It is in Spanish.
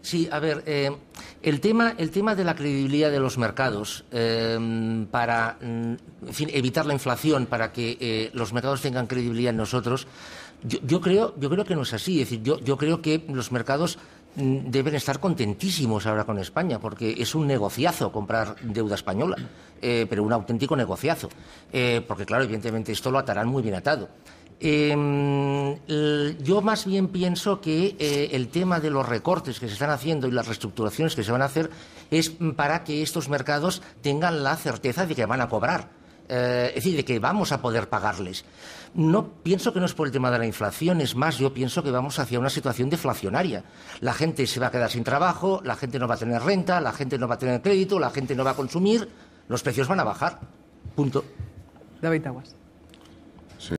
Sí, a ver, eh, el, tema, el tema de la credibilidad de los mercados eh, para mm, evitar la inflación, para que eh, los mercados tengan credibilidad en nosotros, yo, creo, yo creo que no es así. Es decir, yo, yo creo que los mercados mm, deben estar contentísimos ahora con España, porque es un negociazo comprar deuda española, pero un auténtico negociazo. porque, claro, evidentemente esto lo atarán muy bien atado. Em, yo más bien pienso que eh, el tema de los recortes que se están haciendo y las reestructuraciones que se van a hacer es para que estos mercados tengan la certeza de que van a cobrar. Eh, es decir, de que vamos a poder pagarles. No pienso que no es por el tema de la inflación, es más, yo pienso que vamos hacia una situación deflacionaria. La gente se va a quedar sin trabajo, la gente no va a tener renta, la gente no va a tener crédito, la gente no va a consumir, los precios van a bajar. Punto. David Aguas.